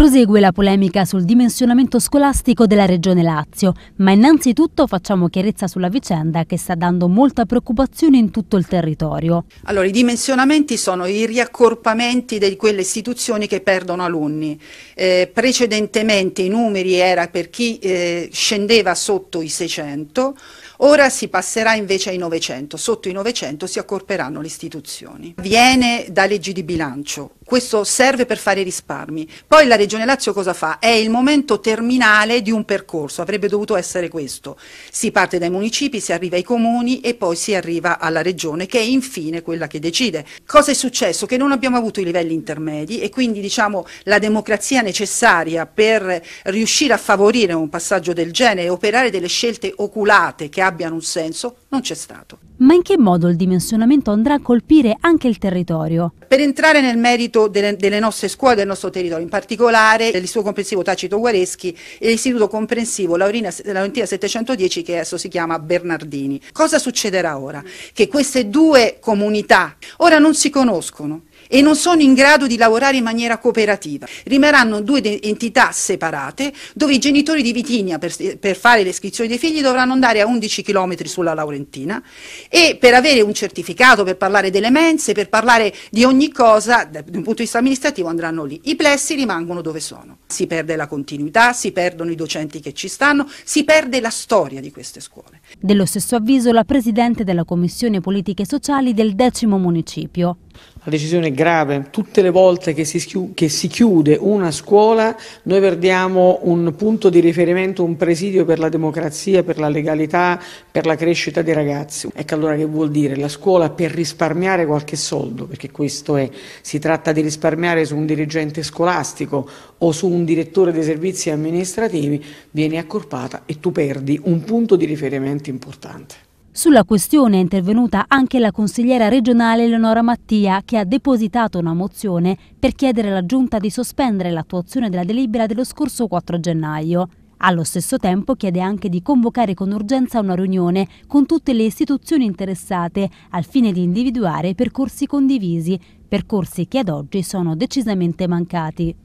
Prosegue la polemica sul dimensionamento scolastico della Regione Lazio, ma innanzitutto facciamo chiarezza sulla vicenda che sta dando molta preoccupazione in tutto il territorio. Allora, i dimensionamenti sono i riaccorpamenti di quelle istituzioni che perdono alunni. Eh, precedentemente i numeri era per chi eh, scendeva sotto i 600, ora si passerà invece ai 900. Sotto i 900 si accorperanno le istituzioni. Viene da leggi di bilancio, questo serve per fare risparmi. Poi la Regione Lazio cosa fa? È il momento terminale di un percorso, avrebbe dovuto essere questo. Si parte dai municipi, si arriva ai comuni e poi si arriva alla Regione che è infine quella che decide. Cosa è successo? Che non abbiamo avuto i livelli intermedi e quindi diciamo, la democrazia necessaria per riuscire a favorire un passaggio del genere e operare delle scelte oculate che abbiano un senso non c'è stato ma in che modo il dimensionamento andrà a colpire anche il territorio? Per entrare nel merito delle, delle nostre scuole, del nostro territorio, in particolare l'Istituto Comprensivo Tacito Guareschi e l'Istituto Comprensivo Laurina, Laurentina 710 che adesso si chiama Bernardini. Cosa succederà ora? Che queste due comunità ora non si conoscono, e non sono in grado di lavorare in maniera cooperativa. Rimarranno due entità separate dove i genitori di Vitinia per, per fare le iscrizioni dei figli dovranno andare a 11 km sulla Laurentina e per avere un certificato, per parlare delle mense, per parlare di ogni cosa, da un punto di vista amministrativo andranno lì. I plessi rimangono dove sono. Si perde la continuità, si perdono i docenti che ci stanno, si perde la storia di queste scuole. Dello stesso avviso la Presidente della Commissione Politiche Sociali del X Municipio. La decisione è grave. Tutte le volte che si, che si, chiude una scuola noi perdiamo un punto di riferimento, un presidio per la democrazia, per la legalità, per la crescita dei ragazzi. Ecco allora che vuol dire la scuola per risparmiare qualche soldo, perché questo è, si tratta di risparmiare su un dirigente scolastico o su un direttore dei servizi amministrativi, viene accorpata e tu perdi un punto di riferimento importante. Sulla questione è intervenuta anche la consigliera regionale Eleonora Mattia che ha depositato una mozione per chiedere alla Giunta di sospendere l'attuazione della delibera dello scorso 4 gennaio. Allo stesso tempo chiede anche di convocare con urgenza una riunione con tutte le istituzioni interessate al fine di individuare percorsi condivisi, percorsi che ad oggi sono decisamente mancati.